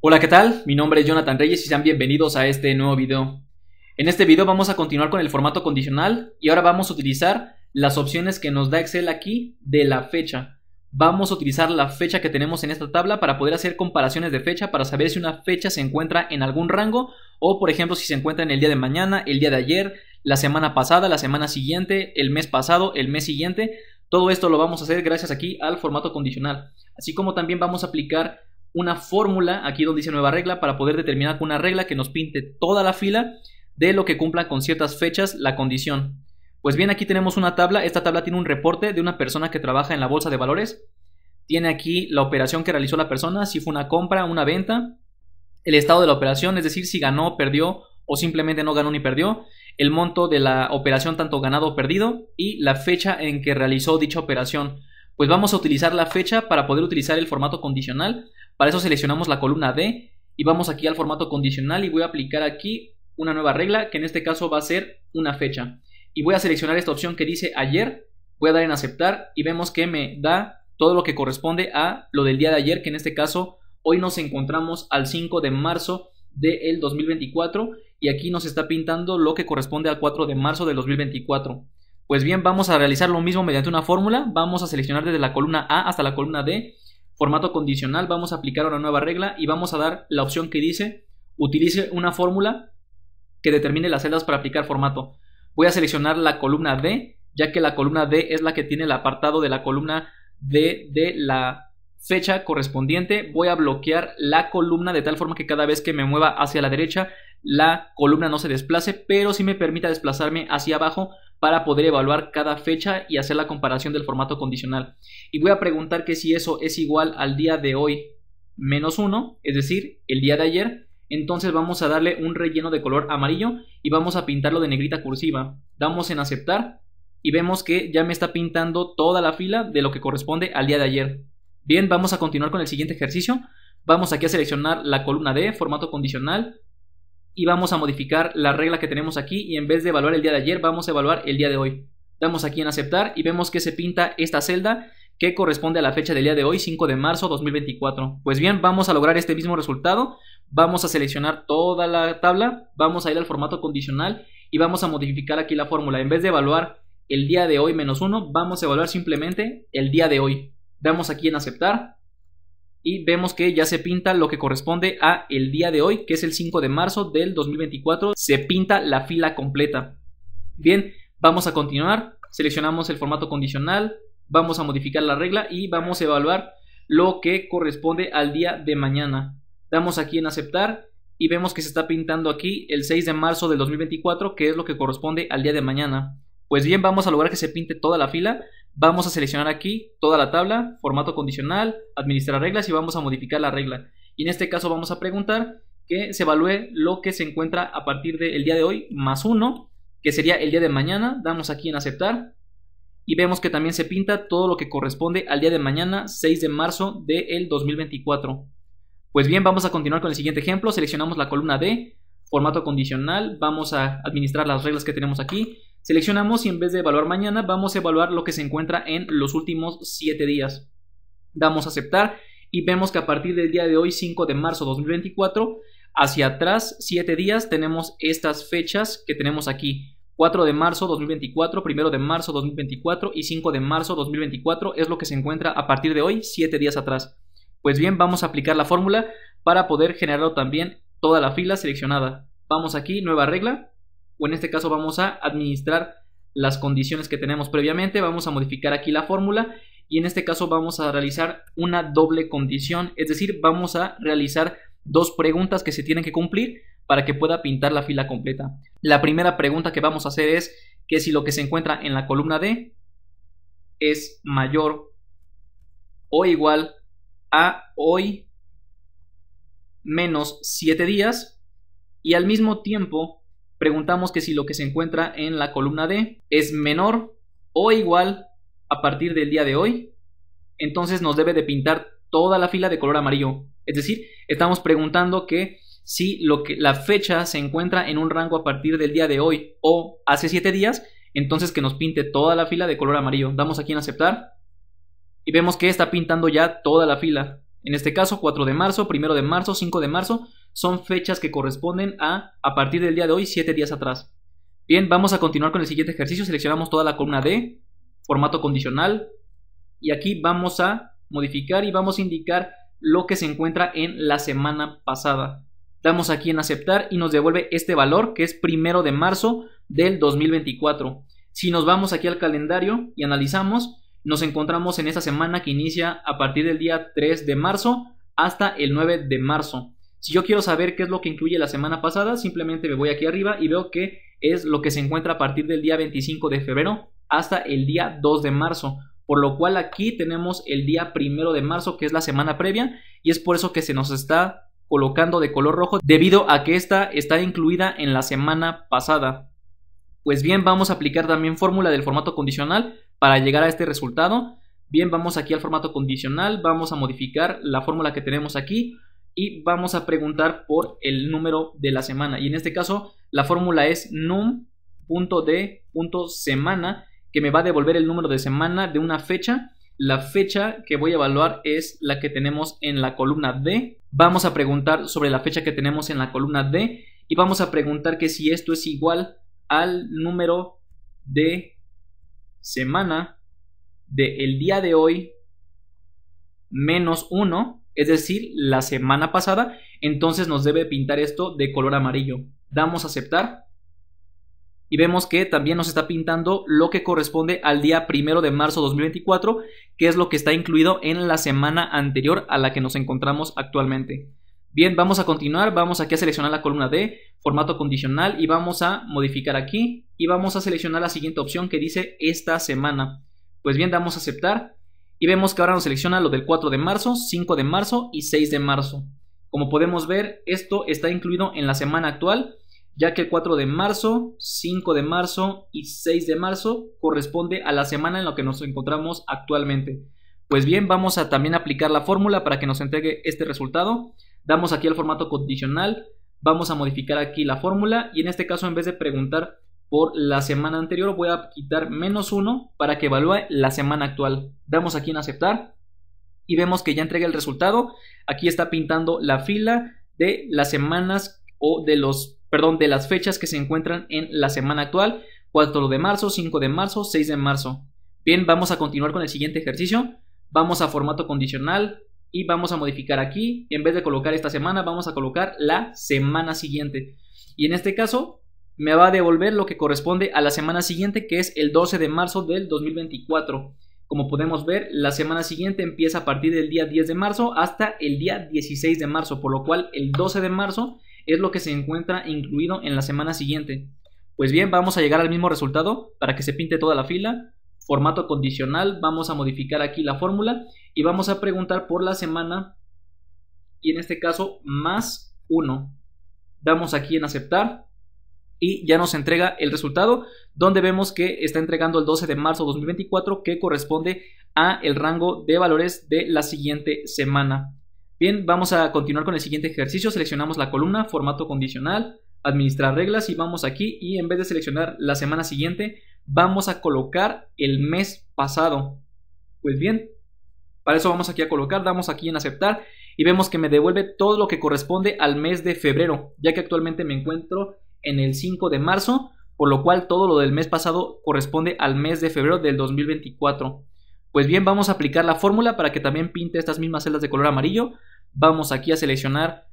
Hola, ¿qué tal? Mi nombre es Jonathan Reyes y sean bienvenidos a este nuevo video. En este video vamos a continuar con el formato condicional y ahora vamos a utilizar las opciones que nos da Excel aquí de la fecha. Vamos a utilizar la fecha que tenemos en esta tabla para poder hacer comparaciones de fecha para saber si una fecha se encuentra en algún rango o por ejemplo si se encuentra en el día de mañana, el día de ayer, la semana pasada, la semana siguiente, el mes pasado, el mes siguiente. Todo esto lo vamos a hacer gracias aquí al formato condicional. Así como también vamos a aplicar una fórmula, aquí donde dice nueva regla, para poder determinar con una regla que nos pinte toda la fila de lo que cumplan con ciertas fechas la condición. Pues bien, aquí tenemos una tabla, esta tabla tiene un reporte de una persona que trabaja en la bolsa de valores, tiene aquí la operación que realizó la persona, si fue una compra, una venta, el estado de la operación, es decir, si ganó, perdió o simplemente no ganó ni perdió, el monto de la operación tanto ganado o perdido y la fecha en que realizó dicha operación. Pues vamos a utilizar la fecha para poder utilizar el formato condicional para eso seleccionamos la columna D y vamos aquí al formato condicional y voy a aplicar aquí una nueva regla que en este caso va a ser una fecha. Y voy a seleccionar esta opción que dice ayer, voy a dar en aceptar y vemos que me da todo lo que corresponde a lo del día de ayer, que en este caso hoy nos encontramos al 5 de marzo del 2024 y aquí nos está pintando lo que corresponde al 4 de marzo del 2024. Pues bien, vamos a realizar lo mismo mediante una fórmula, vamos a seleccionar desde la columna A hasta la columna D formato condicional, vamos a aplicar una nueva regla y vamos a dar la opción que dice utilice una fórmula que determine las celdas para aplicar formato. Voy a seleccionar la columna D, ya que la columna D es la que tiene el apartado de la columna D de la fecha correspondiente. Voy a bloquear la columna de tal forma que cada vez que me mueva hacia la derecha, la columna no se desplace, pero si me permita desplazarme hacia abajo para poder evaluar cada fecha y hacer la comparación del formato condicional. Y voy a preguntar que si eso es igual al día de hoy menos 1, es decir, el día de ayer, entonces vamos a darle un relleno de color amarillo y vamos a pintarlo de negrita cursiva. Damos en aceptar y vemos que ya me está pintando toda la fila de lo que corresponde al día de ayer. Bien, vamos a continuar con el siguiente ejercicio. Vamos aquí a seleccionar la columna D, formato condicional, y vamos a modificar la regla que tenemos aquí y en vez de evaluar el día de ayer vamos a evaluar el día de hoy. Damos aquí en aceptar y vemos que se pinta esta celda que corresponde a la fecha del día de hoy, 5 de marzo 2024. Pues bien, vamos a lograr este mismo resultado. Vamos a seleccionar toda la tabla, vamos a ir al formato condicional y vamos a modificar aquí la fórmula. En vez de evaluar el día de hoy menos 1, vamos a evaluar simplemente el día de hoy. Damos aquí en aceptar y vemos que ya se pinta lo que corresponde a el día de hoy, que es el 5 de marzo del 2024, se pinta la fila completa. Bien, vamos a continuar, seleccionamos el formato condicional, vamos a modificar la regla y vamos a evaluar lo que corresponde al día de mañana. Damos aquí en aceptar y vemos que se está pintando aquí el 6 de marzo del 2024, que es lo que corresponde al día de mañana. Pues bien, vamos a lograr que se pinte toda la fila Vamos a seleccionar aquí toda la tabla, formato condicional, administrar reglas y vamos a modificar la regla. Y en este caso vamos a preguntar que se evalúe lo que se encuentra a partir del día de hoy más uno, que sería el día de mañana. Damos aquí en aceptar y vemos que también se pinta todo lo que corresponde al día de mañana, 6 de marzo del 2024. Pues bien, vamos a continuar con el siguiente ejemplo. Seleccionamos la columna D, formato condicional, vamos a administrar las reglas que tenemos aquí Seleccionamos y en vez de evaluar mañana vamos a evaluar lo que se encuentra en los últimos 7 días. Damos a aceptar y vemos que a partir del día de hoy 5 de marzo 2024 hacia atrás 7 días tenemos estas fechas que tenemos aquí. 4 de marzo 2024, 1 de marzo 2024 y 5 de marzo 2024 es lo que se encuentra a partir de hoy 7 días atrás. Pues bien, vamos a aplicar la fórmula para poder generar también toda la fila seleccionada. Vamos aquí, nueva regla, o en este caso vamos a administrar las condiciones que tenemos previamente, vamos a modificar aquí la fórmula y en este caso vamos a realizar una doble condición, es decir, vamos a realizar dos preguntas que se tienen que cumplir para que pueda pintar la fila completa. La primera pregunta que vamos a hacer es que si lo que se encuentra en la columna D es mayor o igual a hoy menos 7 días y al mismo tiempo preguntamos que si lo que se encuentra en la columna D es menor o igual a partir del día de hoy, entonces nos debe de pintar toda la fila de color amarillo. Es decir, estamos preguntando que si lo que, la fecha se encuentra en un rango a partir del día de hoy o hace 7 días, entonces que nos pinte toda la fila de color amarillo. Damos aquí en aceptar y vemos que está pintando ya toda la fila. En este caso, 4 de marzo, 1 de marzo, 5 de marzo, son fechas que corresponden a a partir del día de hoy, 7 días atrás. Bien, vamos a continuar con el siguiente ejercicio. Seleccionamos toda la columna D, formato condicional, y aquí vamos a modificar y vamos a indicar lo que se encuentra en la semana pasada. Damos aquí en aceptar y nos devuelve este valor que es primero de marzo del 2024. Si nos vamos aquí al calendario y analizamos, nos encontramos en esa semana que inicia a partir del día 3 de marzo hasta el 9 de marzo. Si yo quiero saber qué es lo que incluye la semana pasada, simplemente me voy aquí arriba y veo que es lo que se encuentra a partir del día 25 de febrero hasta el día 2 de marzo. Por lo cual aquí tenemos el día primero de marzo, que es la semana previa, y es por eso que se nos está colocando de color rojo debido a que esta está incluida en la semana pasada. Pues bien, vamos a aplicar también fórmula del formato condicional para llegar a este resultado. Bien, vamos aquí al formato condicional, vamos a modificar la fórmula que tenemos aquí, y vamos a preguntar por el número de la semana. Y en este caso, la fórmula es num.d.semana, que me va a devolver el número de semana de una fecha. La fecha que voy a evaluar es la que tenemos en la columna D. Vamos a preguntar sobre la fecha que tenemos en la columna D y vamos a preguntar que si esto es igual al número de semana del el día de hoy menos 1 es decir, la semana pasada, entonces nos debe pintar esto de color amarillo. Damos a aceptar y vemos que también nos está pintando lo que corresponde al día primero de marzo 2024, que es lo que está incluido en la semana anterior a la que nos encontramos actualmente. Bien, vamos a continuar, vamos aquí a seleccionar la columna D, formato condicional y vamos a modificar aquí y vamos a seleccionar la siguiente opción que dice esta semana. Pues bien, damos a aceptar y vemos que ahora nos selecciona lo del 4 de marzo, 5 de marzo y 6 de marzo. Como podemos ver, esto está incluido en la semana actual, ya que el 4 de marzo, 5 de marzo y 6 de marzo corresponde a la semana en la que nos encontramos actualmente. Pues bien, vamos a también aplicar la fórmula para que nos entregue este resultado. Damos aquí al formato condicional, vamos a modificar aquí la fórmula y en este caso en vez de preguntar por la semana anterior voy a quitar menos 1 para que evalúe la semana actual. Damos aquí en aceptar y vemos que ya entrega el resultado. Aquí está pintando la fila de las semanas o de los, perdón, de las fechas que se encuentran en la semana actual. 4 de marzo, 5 de marzo, 6 de marzo. Bien, vamos a continuar con el siguiente ejercicio. Vamos a formato condicional y vamos a modificar aquí. En vez de colocar esta semana, vamos a colocar la semana siguiente. Y en este caso, me va a devolver lo que corresponde a la semana siguiente, que es el 12 de marzo del 2024. Como podemos ver, la semana siguiente empieza a partir del día 10 de marzo hasta el día 16 de marzo, por lo cual el 12 de marzo es lo que se encuentra incluido en la semana siguiente. Pues bien, vamos a llegar al mismo resultado para que se pinte toda la fila. Formato condicional, vamos a modificar aquí la fórmula y vamos a preguntar por la semana y en este caso más 1. Damos aquí en aceptar y ya nos entrega el resultado donde vemos que está entregando el 12 de marzo 2024 que corresponde a el rango de valores de la siguiente semana. Bien, vamos a continuar con el siguiente ejercicio. Seleccionamos la columna, formato condicional, administrar reglas y vamos aquí y en vez de seleccionar la semana siguiente, vamos a colocar el mes pasado. Pues bien, para eso vamos aquí a colocar, damos aquí en aceptar y vemos que me devuelve todo lo que corresponde al mes de febrero, ya que actualmente me encuentro en el 5 de marzo, por lo cual todo lo del mes pasado corresponde al mes de febrero del 2024. Pues bien, vamos a aplicar la fórmula para que también pinte estas mismas celdas de color amarillo. Vamos aquí a seleccionar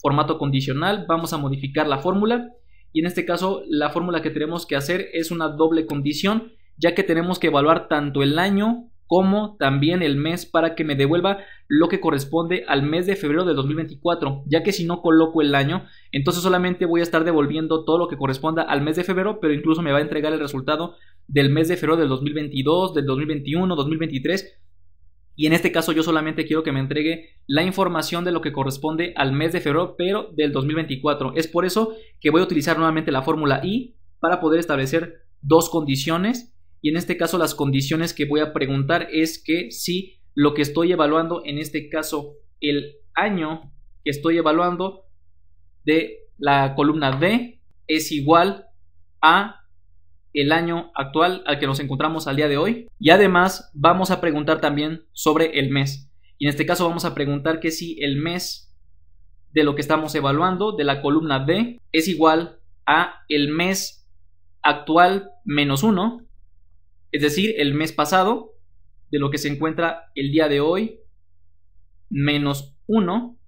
formato condicional, vamos a modificar la fórmula y en este caso la fórmula que tenemos que hacer es una doble condición ya que tenemos que evaluar tanto el año como también el mes para que me devuelva lo que corresponde al mes de febrero de 2024, ya que si no coloco el año, entonces solamente voy a estar devolviendo todo lo que corresponda al mes de febrero, pero incluso me va a entregar el resultado del mes de febrero del 2022, del 2021, 2023. Y en este caso yo solamente quiero que me entregue la información de lo que corresponde al mes de febrero, pero del 2024. Es por eso que voy a utilizar nuevamente la fórmula I para poder establecer dos condiciones y en este caso las condiciones que voy a preguntar es que si lo que estoy evaluando, en este caso el año que estoy evaluando de la columna D es igual a el año actual al que nos encontramos al día de hoy. Y además vamos a preguntar también sobre el mes. Y en este caso vamos a preguntar que si el mes de lo que estamos evaluando de la columna D es igual a el mes actual menos 1 es decir, el mes pasado, de lo que se encuentra el día de hoy, menos 1.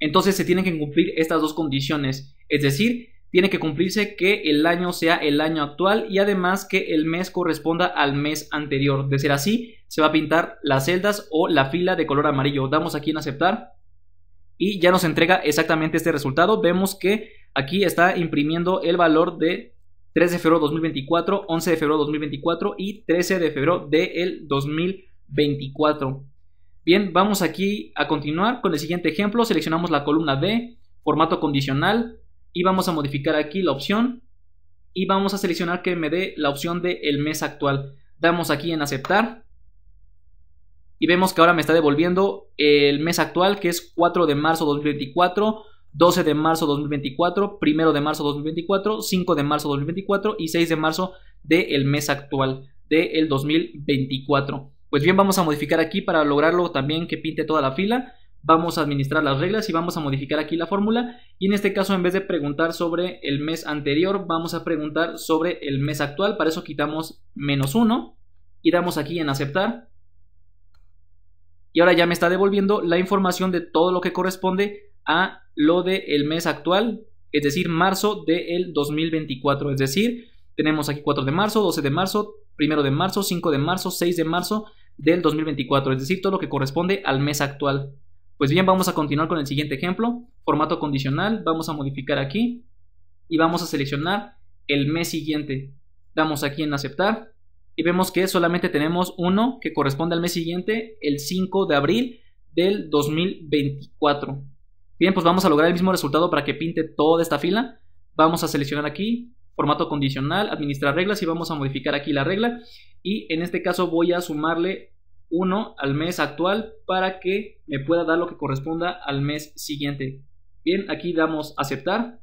Entonces se tienen que cumplir estas dos condiciones, es decir, tiene que cumplirse que el año sea el año actual y además que el mes corresponda al mes anterior. De ser así, se va a pintar las celdas o la fila de color amarillo. Damos aquí en aceptar y ya nos entrega exactamente este resultado. Vemos que aquí está imprimiendo el valor de 3 de febrero 2024, 11 de febrero 2024 y 13 de febrero del 2024. Bien, vamos aquí a continuar con el siguiente ejemplo. Seleccionamos la columna D, formato condicional y vamos a modificar aquí la opción y vamos a seleccionar que me dé la opción de el mes actual. Damos aquí en aceptar y vemos que ahora me está devolviendo el mes actual que es 4 de marzo 2024 12 de marzo 2024, 1 de marzo 2024, 5 de marzo 2024 y 6 de marzo del mes actual del 2024. Pues bien, vamos a modificar aquí para lograrlo también que pinte toda la fila. Vamos a administrar las reglas y vamos a modificar aquí la fórmula. Y en este caso, en vez de preguntar sobre el mes anterior, vamos a preguntar sobre el mes actual. Para eso quitamos menos 1 y damos aquí en aceptar. Y ahora ya me está devolviendo la información de todo lo que corresponde a lo del el mes actual, es decir, marzo del 2024. Es decir, tenemos aquí 4 de marzo, 12 de marzo, 1 de marzo, 5 de marzo, 6 de marzo del 2024, es decir, todo lo que corresponde al mes actual. Pues bien, vamos a continuar con el siguiente ejemplo, formato condicional, vamos a modificar aquí y vamos a seleccionar el mes siguiente. Damos aquí en aceptar y vemos que solamente tenemos uno que corresponde al mes siguiente, el 5 de abril del 2024. Bien, pues vamos a lograr el mismo resultado para que pinte toda esta fila. Vamos a seleccionar aquí, formato condicional, administrar reglas y vamos a modificar aquí la regla. Y en este caso voy a sumarle 1 al mes actual para que me pueda dar lo que corresponda al mes siguiente. Bien, aquí damos aceptar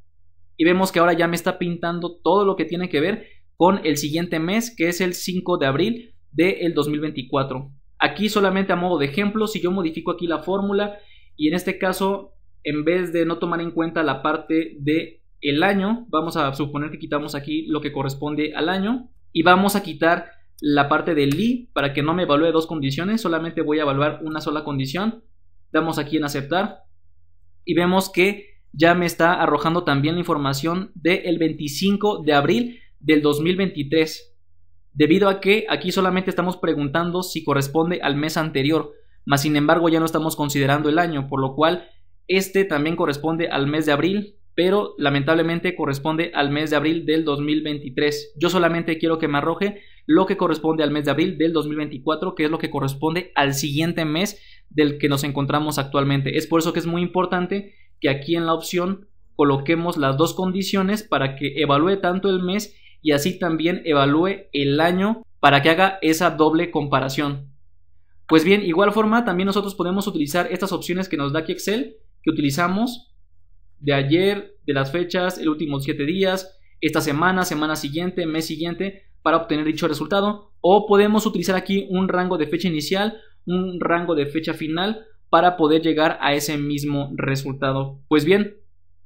y vemos que ahora ya me está pintando todo lo que tiene que ver con el siguiente mes que es el 5 de abril del 2024. Aquí solamente a modo de ejemplo, si yo modifico aquí la fórmula y en este caso en vez de no tomar en cuenta la parte de el año, vamos a suponer que quitamos aquí lo que corresponde al año y vamos a quitar la parte del i para que no me evalúe dos condiciones, solamente voy a evaluar una sola condición. Damos aquí en aceptar y vemos que ya me está arrojando también la información del 25 de abril del 2023, debido a que aquí solamente estamos preguntando si corresponde al mes anterior, mas sin embargo ya no estamos considerando el año, por lo cual este también corresponde al mes de abril, pero lamentablemente corresponde al mes de abril del 2023. Yo solamente quiero que me arroje lo que corresponde al mes de abril del 2024, que es lo que corresponde al siguiente mes del que nos encontramos actualmente. Es por eso que es muy importante que aquí en la opción coloquemos las dos condiciones para que evalúe tanto el mes y así también evalúe el año para que haga esa doble comparación. Pues bien, igual forma también nosotros podemos utilizar estas opciones que nos da aquí Excel que utilizamos de ayer, de las fechas, el último 7 días, esta semana, semana siguiente, mes siguiente, para obtener dicho resultado. O podemos utilizar aquí un rango de fecha inicial, un rango de fecha final, para poder llegar a ese mismo resultado. Pues bien,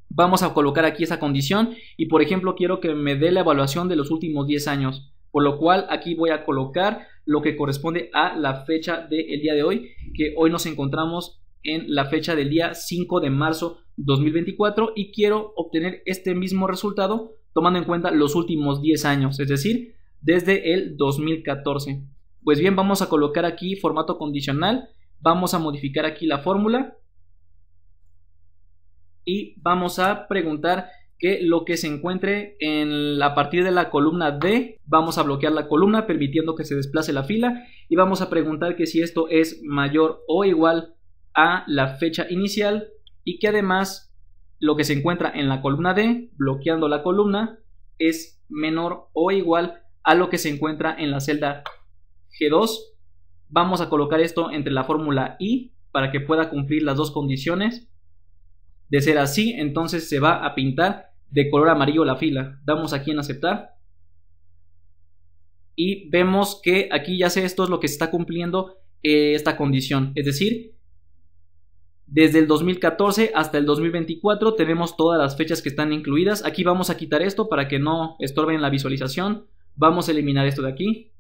vamos a colocar aquí esa condición y por ejemplo quiero que me dé la evaluación de los últimos 10 años. Por lo cual aquí voy a colocar lo que corresponde a la fecha del día de hoy, que hoy nos encontramos en la fecha del día 5 de marzo 2024 y quiero obtener este mismo resultado tomando en cuenta los últimos 10 años, es decir, desde el 2014. Pues bien, vamos a colocar aquí formato condicional, vamos a modificar aquí la fórmula y vamos a preguntar que lo que se encuentre en la, a partir de la columna D, vamos a bloquear la columna permitiendo que se desplace la fila y vamos a preguntar que si esto es mayor o igual a la fecha inicial y que además lo que se encuentra en la columna D, bloqueando la columna, es menor o igual a lo que se encuentra en la celda G2. Vamos a colocar esto entre la fórmula I para que pueda cumplir las dos condiciones. De ser así, entonces se va a pintar de color amarillo la fila. Damos aquí en aceptar. Y vemos que aquí ya sé esto es lo que está cumpliendo eh, esta condición. Es decir, desde el 2014 hasta el 2024 tenemos todas las fechas que están incluidas. Aquí vamos a quitar esto para que no estorben la visualización. Vamos a eliminar esto de aquí.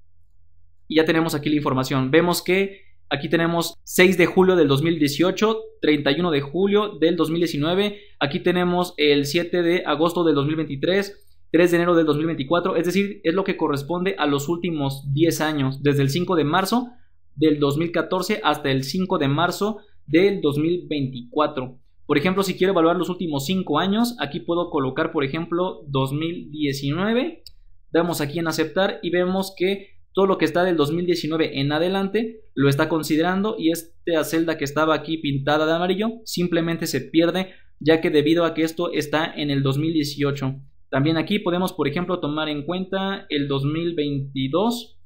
Y ya tenemos aquí la información. Vemos que aquí tenemos 6 de julio del 2018, 31 de julio del 2019. Aquí tenemos el 7 de agosto del 2023. 3 de enero del 2024, es decir, es lo que corresponde a los últimos 10 años, desde el 5 de marzo del 2014 hasta el 5 de marzo del 2024. Por ejemplo, si quiero evaluar los últimos 5 años, aquí puedo colocar, por ejemplo, 2019. Damos aquí en aceptar y vemos que todo lo que está del 2019 en adelante lo está considerando y esta celda que estaba aquí pintada de amarillo simplemente se pierde ya que debido a que esto está en el 2018. También aquí podemos, por ejemplo, tomar en cuenta el 2022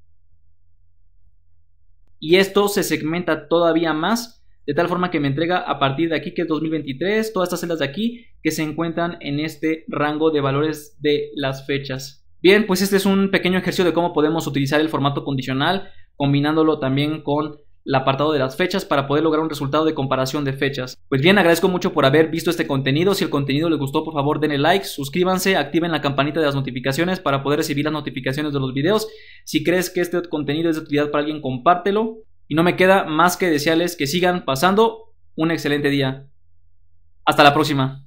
y esto se segmenta todavía más de tal forma que me entrega a partir de aquí, que es 2023, todas estas celdas de aquí que se encuentran en este rango de valores de las fechas. Bien, pues este es un pequeño ejercicio de cómo podemos utilizar el formato condicional, combinándolo también con el apartado de las fechas para poder lograr un resultado de comparación de fechas. Pues bien, agradezco mucho por haber visto este contenido. Si el contenido les gustó, por favor denle like, suscríbanse, activen la campanita de las notificaciones para poder recibir las notificaciones de los videos. Si crees que este contenido es de utilidad para alguien, compártelo. Y no me queda más que desearles que sigan pasando un excelente día. Hasta la próxima.